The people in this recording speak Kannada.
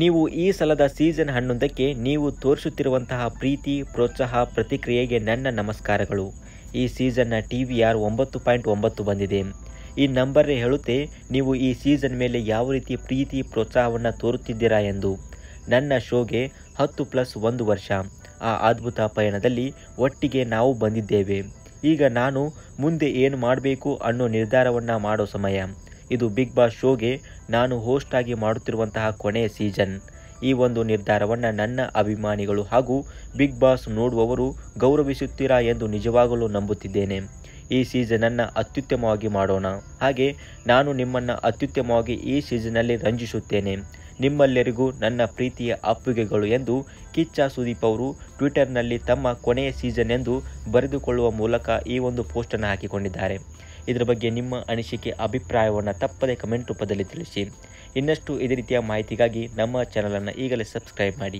ನೀವು ಈ ಸಲದ ಸೀಸನ್ ಹನ್ನೊಂದಕ್ಕೆ ನೀವು ತೋರಿಸುತ್ತಿರುವಂತಹ ಪ್ರೀತಿ ಪ್ರೋತ್ಸಾಹ ಪ್ರತಿಕ್ರಿಯೆಗೆ ನನ್ನ ನಮಸ್ಕಾರಗಳು ಈ ಸೀಸನ್ನ ಟಿ ವಿ ಆರ್ ಒಂಬತ್ತು ಪಾಯಿಂಟ್ ಒಂಬತ್ತು ಬಂದಿದೆ ಈ ನಂಬರೇ ಹೇಳುತ್ತೆ ನೀವು ಈ ಸೀಸನ್ ಮೇಲೆ ಯಾವ ರೀತಿ ಪ್ರೀತಿ ಪ್ರೋತ್ಸಾಹವನ್ನು ತೋರುತ್ತಿದ್ದೀರಾ ಎಂದು ನನ್ನ ಶೋಗೆ ಹತ್ತು ಪ್ಲಸ್ ಒಂದು ವರ್ಷ ಆ ಅದ್ಭುತ ಪಯಣದಲ್ಲಿ ಒಟ್ಟಿಗೆ ನಾವು ಬಂದಿದ್ದೇವೆ ಈಗ ನಾನು ಮುಂದೆ ಏನು ಮಾಡಬೇಕು ಅನ್ನೋ ನಿರ್ಧಾರವನ್ನು ಮಾಡೋ ಸಮಯ ಇದು ಬಿಗ್ ಬಾಸ್ ಶೋಗೆ ನಾನು ಹೋಸ್ಟ್ ಆಗಿ ಮಾಡುತ್ತಿರುವಂತಹ ಕೊನೆಯ ಸೀಸನ್ ಈ ಒಂದು ನಿರ್ಧಾರವನ್ನು ನನ್ನ ಅಭಿಮಾನಿಗಳು ಹಾಗೂ ಬಿಗ್ ಬಾಸ್ ನೋಡುವವರು ಗೌರವಿಸುತ್ತೀರಾ ಎಂದು ನಿಜವಾಗಲೂ ನಂಬುತ್ತಿದ್ದೇನೆ ಈ ಸೀಸನನ್ನು ಅತ್ಯುತ್ತಮವಾಗಿ ಮಾಡೋಣ ಹಾಗೆ ನಾನು ನಿಮ್ಮನ್ನು ಅತ್ಯುತ್ತಮವಾಗಿ ಈ ಸೀಸನಲ್ಲಿ ರಂಜಿಸುತ್ತೇನೆ ನಿಮ್ಮೆಲ್ಲರಿಗೂ ನನ್ನ ಪ್ರೀತಿಯ ಅಪ್ಪುಗೆಗಳು ಎಂದು ಕಿಚ್ಚ ಸುದೀಪ್ ಅವರು ಟ್ವಿಟರ್ನಲ್ಲಿ ತಮ್ಮ ಕೊನೆಯ ಸೀಸನ್ ಎಂದು ಬರೆದುಕೊಳ್ಳುವ ಮೂಲಕ ಈ ಒಂದು ಪೋಸ್ಟನ್ನು ಹಾಕಿಕೊಂಡಿದ್ದಾರೆ ಇದರ ಬಗ್ಗೆ ನಿಮ್ಮ ಅನಿಸಿಕೆ ಅಭಿಪ್ರಾಯವನ್ನು ತಪ್ಪದೆ ಕಮೆಂಟ್ ರೂಪದಲ್ಲಿ ತಿಳಿಸಿ ಇನ್ನಷ್ಟು ಇದೇ ರೀತಿಯ ಮಾಹಿತಿಗಾಗಿ ನಮ್ಮ ಚಾನಲನ್ನು ಈಗಲೇ ಸಬ್ಸ್ಕ್ರೈಬ್ ಮಾಡಿ